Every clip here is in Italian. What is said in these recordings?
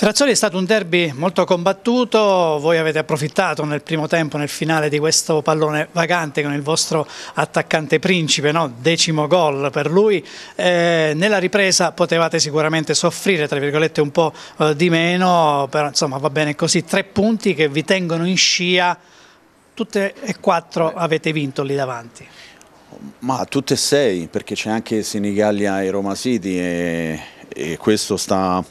Frazzoli è stato un derby molto combattuto, voi avete approfittato nel primo tempo, nel finale di questo pallone vagante con il vostro attaccante principe, no? decimo gol per lui, eh, nella ripresa potevate sicuramente soffrire un po' eh, di meno, però insomma va bene così, tre punti che vi tengono in scia, tutte e quattro eh. avete vinto lì davanti. Ma tutte e sei, perché c'è anche Senigallia e Roma City e, e questo sta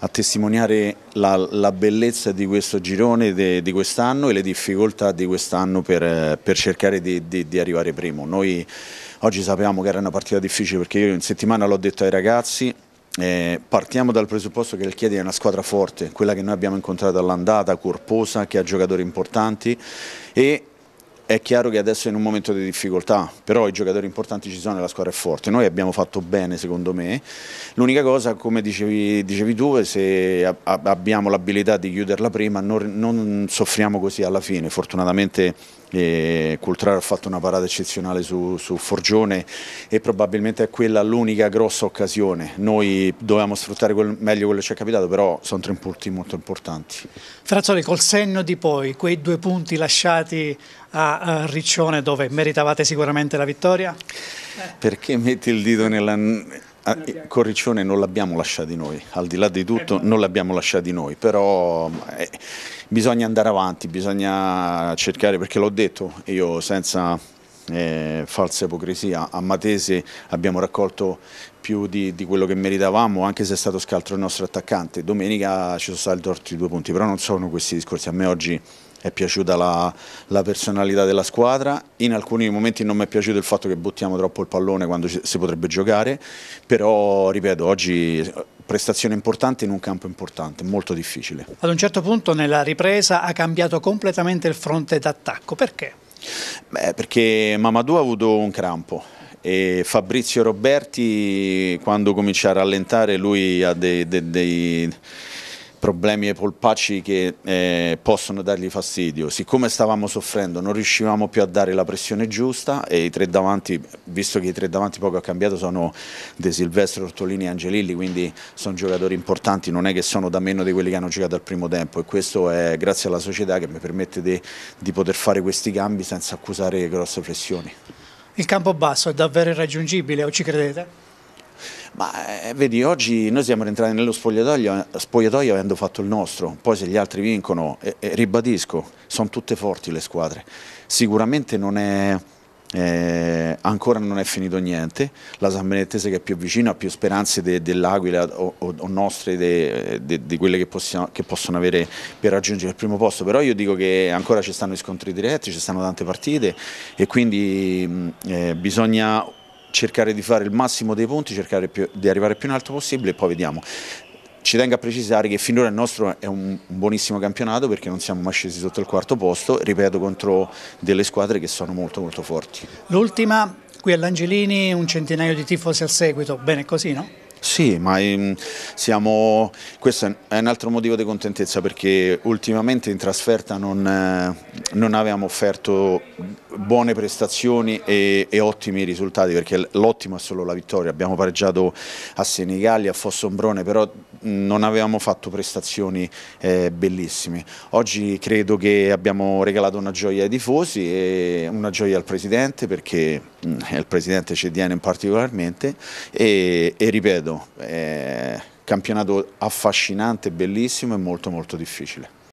a testimoniare la, la, bellezza di questo girone de, di quest'anno e le difficoltà di quest'anno per, per, cercare di, di, di, arrivare primo. Noi oggi sapevamo che era una partita difficile perché io in settimana l'ho detto ai ragazzi, eh, partiamo dal presupposto che il Chiedi è una squadra forte, quella che noi abbiamo incontrato all'andata, corposa, che ha giocatori importanti e è chiaro che adesso è in un momento di difficoltà, però i giocatori importanti ci sono e la squadra è forte. Noi abbiamo fatto bene secondo me, l'unica cosa come dicevi, dicevi tu, se abbiamo l'abilità di chiuderla prima non, non soffriamo così alla fine, fortunatamente e ha fatto una parata eccezionale su, su Forgione e probabilmente è quella l'unica grossa occasione. Noi dovevamo sfruttare quel, meglio quello che ci è capitato, però sono tre punti molto importanti. Frazzoli, col senno di poi, quei due punti lasciati a Riccione dove meritavate sicuramente la vittoria? Perché metti il dito nella Ah, Corriccione non l'abbiamo lasciato noi, al di là di tutto eh non l'abbiamo lasciato noi, però eh, bisogna andare avanti, bisogna cercare, perché l'ho detto io senza eh, falsa ipocrisia, a Matese abbiamo raccolto più di, di, quello che meritavamo anche se è stato scaltro il nostro attaccante, domenica ci sono stati altri due punti, però non sono questi discorsi, a me oggi è piaciuta la, la, personalità della squadra, in alcuni momenti non mi è piaciuto il fatto che buttiamo troppo il pallone quando si potrebbe giocare, però ripeto oggi eh, prestazione importante in un campo importante, molto difficile. Ad un certo punto nella ripresa ha cambiato completamente il fronte d'attacco, perché? Beh, perché Mamadou ha avuto un crampo, e Fabrizio Roberti quando comincia a rallentare lui ha dei, dei, dei problemi ai polpacci che eh, possono dargli fastidio. Siccome stavamo soffrendo non riuscivamo più a dare la pressione giusta e i tre davanti, visto che i tre davanti poco ha cambiato, sono De Silvestro, Ortolini e Angelilli, quindi sono giocatori importanti, non è che sono da meno di quelli che hanno giocato al primo tempo e questo è grazie alla società che mi permette di, di poter fare questi cambi senza accusare grosse pressioni. Il campo basso è davvero irraggiungibile o ci credete? Ma eh, vedi, oggi noi siamo rientrati nello spogliatoio, spogliatoio, avendo fatto il nostro, poi se gli altri vincono, eh, ribadisco, sono tutte forti le squadre. Sicuramente non è, eh, ancora non è finito niente, la San Benettese che è più vicina ha più speranze dell'Aquila de o, o, nostre di quelle che, possiamo, che, possono avere per raggiungere il primo posto, però io dico che ancora ci stanno gli scontri diretti, ci stanno tante partite e quindi mm, eh, bisogna cercare di fare il massimo dei punti, cercare più, di arrivare più in alto possibile e poi vediamo. Ci tengo a precisare che finora il nostro è un buonissimo campionato perché non siamo mai scesi sotto il quarto posto, ripeto, contro delle squadre che sono molto molto forti. L'ultima, qui all'Angelini, un centinaio di tifosi al seguito, bene così no? Sì, ma ehm, siamo, questo è un altro motivo di contentezza perché ultimamente in trasferta non, eh, non avevamo offerto buone prestazioni e, e ottimi risultati perché l'ottimo è solo la vittoria, abbiamo pareggiato a Senigallia, a Fossombrone, però non avevamo fatto prestazioni eh, bellissime. Oggi credo che abbiamo regalato una gioia ai tifosi e una gioia al Presidente perché e mm, il presidente ci in particolarmente e, e ripeto, è campionato affascinante, bellissimo e molto molto difficile.